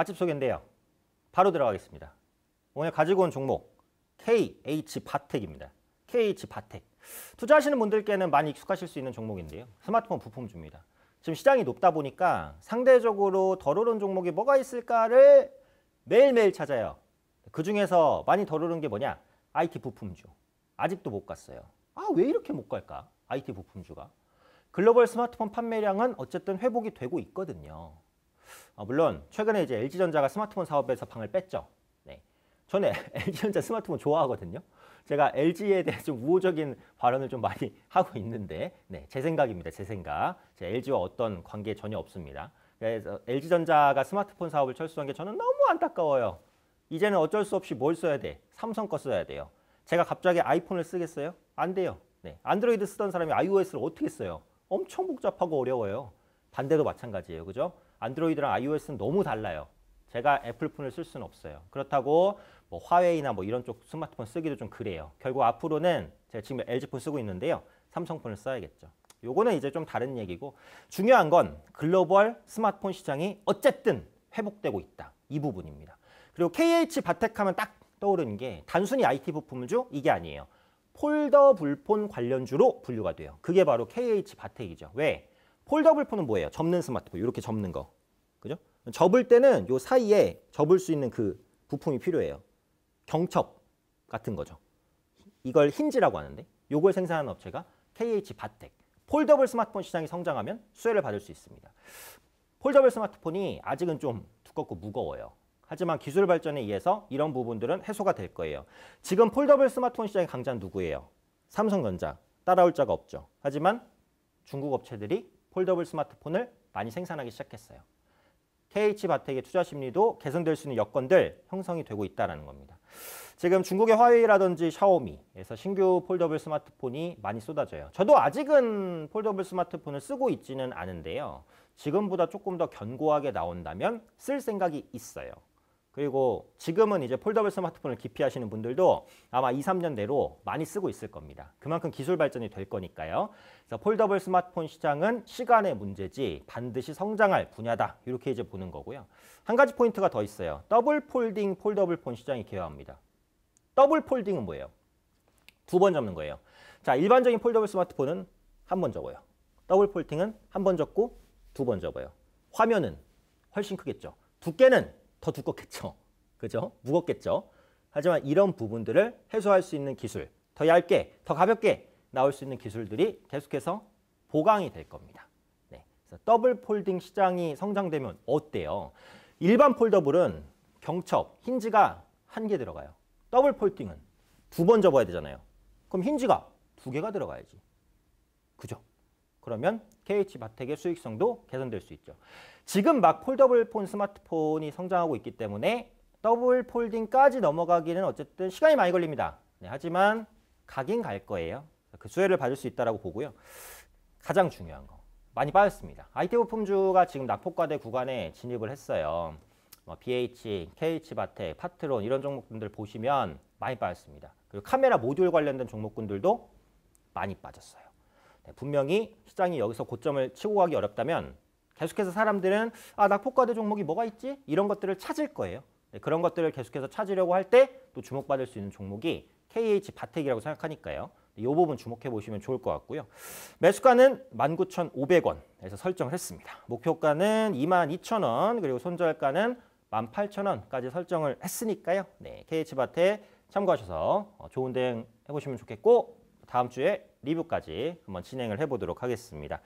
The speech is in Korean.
맛집 소개인데요. 바로 들어가겠습니다. 오늘 가지고 온 종목 KH 바텍입니다. KH 바텍. 투자하시는 분들께는 많이 익숙하실 수 있는 종목인데요. 스마트폰 부품주입니다. 지금 시장이 높다 보니까 상대적으로 덜 오른 종목이 뭐가 있을까를 매일매일 찾아요. 그 중에서 많이 덜 오른 게 뭐냐? IT 부품주. 아직도 못 갔어요. 아, 왜 이렇게 못 갈까? IT 부품주가. 글로벌 스마트폰 판매량은 어쨌든 회복이 되고 있거든요. 어, 물론 최근에 이제 LG전자가 스마트폰 사업에서 방을 뺐죠. 네. 저는 LG전자 스마트폰 좋아하거든요. 제가 LG에 대해 좀 우호적인 발언을 좀 많이 하고 있는데 네, 제 생각입니다. 제 생각. 제 LG와 어떤 관계 전혀 없습니다. 그래서 LG전자가 스마트폰 사업을 철수한 게 저는 너무 안타까워요. 이제는 어쩔 수 없이 뭘 써야 돼? 삼성 거 써야 돼요. 제가 갑자기 아이폰을 쓰겠어요? 안 돼요. 네. 안드로이드 쓰던 사람이 iOS를 어떻게 써요? 엄청 복잡하고 어려워요. 반대도 마찬가지예요. 그죠? 안드로이드랑 iOS는 너무 달라요. 제가 애플폰을 쓸 수는 없어요. 그렇다고 뭐 화웨이나 뭐 이런 쪽 스마트폰 쓰기도 좀 그래요. 결국 앞으로는 제가 지금 LG폰 쓰고 있는데요. 삼성폰을 써야겠죠. 요거는 이제 좀 다른 얘기고 중요한 건 글로벌 스마트폰 시장이 어쨌든 회복되고 있다. 이 부분입니다. 그리고 KH 바텍 하면 딱 떠오르는 게 단순히 IT 부품주 이게 아니에요. 폴더 불폰 관련주로 분류가 돼요. 그게 바로 KH 바텍이죠. 왜? 폴더블 폰은 뭐예요? 접는 스마트폰. 이렇게 접는 거. 그죠? 접을 때는 요 사이에 접을 수 있는 그 부품이 필요해요. 경첩 같은 거죠. 이걸 힌지라고 하는데 요걸 생산하는 업체가 KH 바텍. 폴더블 스마트폰 시장이 성장하면 수혜를 받을 수 있습니다. 폴더블 스마트폰이 아직은 좀 두껍고 무거워요. 하지만 기술 발전에 의해서 이런 부분들은 해소가 될 거예요. 지금 폴더블 스마트폰 시장의 강자는 누구예요? 삼성전자. 따라올 자가 없죠. 하지만 중국 업체들이 폴더블 스마트폰을 많이 생산하기 시작했어요. KH바텍의 투자 심리도 개선될 수 있는 여건들 형성이 되고 있다는 겁니다. 지금 중국의 화웨이라든지 샤오미에서 신규 폴더블 스마트폰이 많이 쏟아져요. 저도 아직은 폴더블 스마트폰을 쓰고 있지는 않은데요. 지금보다 조금 더 견고하게 나온다면 쓸 생각이 있어요. 그리고 지금은 이제 폴더블 스마트폰을 기피하시는 분들도 아마 2, 3년 내로 많이 쓰고 있을 겁니다. 그만큼 기술 발전이 될 거니까요. 그래서 폴더블 스마트폰 시장은 시간의 문제지 반드시 성장할 분야다. 이렇게 이제 보는 거고요. 한 가지 포인트가 더 있어요. 더블 폴딩 폴더블 폰 시장이 개화합니다. 더블 폴딩은 뭐예요? 두 번 접는 거예요. 자, 일반적인 폴더블 스마트폰은 한 번 접어요. 더블 폴딩은 한 번 접고 두 번 접어요. 화면은 훨씬 크겠죠. 두께는 더 두껍겠죠. 그죠? 무겁겠죠. 하지만 이런 부분들을 해소할 수 있는 기술, 더 얇게, 더 가볍게 나올 수 있는 기술들이 계속해서 보강이 될 겁니다. 네. 그래서 더블 폴딩 시장이 성장되면 어때요? 일반 폴더블은 경첩, 힌지가 한 개 들어가요. 더블 폴딩은 두 번 접어야 되잖아요. 그럼 힌지가 두 개가 들어가야지. 그죠? 그러면 KH마텍의 수익성도 개선될 수 있죠. 지금 막 폴더블 폰 스마트폰이 성장하고 있기 때문에 더블 폴딩까지 넘어가기는 어쨌든 시간이 많이 걸립니다. 네, 하지만 가긴 갈 거예요. 그 수혜를 받을 수 있다고 보고요. 가장 중요한 거. 많이 빠졌습니다. IT 부품주가 지금 낙폭과대 구간에 진입을 했어요. 뭐 BH, KH바텍, 파트론 이런 종목들 보시면 많이 빠졌습니다. 그리고 카메라 모듈 관련된 종목군들도 많이 빠졌어요. 네, 분명히 시장이 여기서 고점을 치고 가기 어렵다면 계속해서 사람들은 아 낙폭과대 종목이 뭐가 있지? 이런 것들을 찾을 거예요. 네, 그런 것들을 계속해서 찾으려고 할 때 또 주목받을 수 있는 종목이 KH 바텍이라고 생각하니까요. 네, 이 부분 주목해 보시면 좋을 것 같고요. 매수가는 19,500원에서 설정을 했습니다. 목표가는 22,000원 그리고 손절가는 18,000원까지 설정을 했으니까요. 네, KH바텍 참고하셔서 어, 좋은 대응 해보시면 좋겠고 다음 주에 리뷰까지 한번 진행을 해보도록 하겠습니다.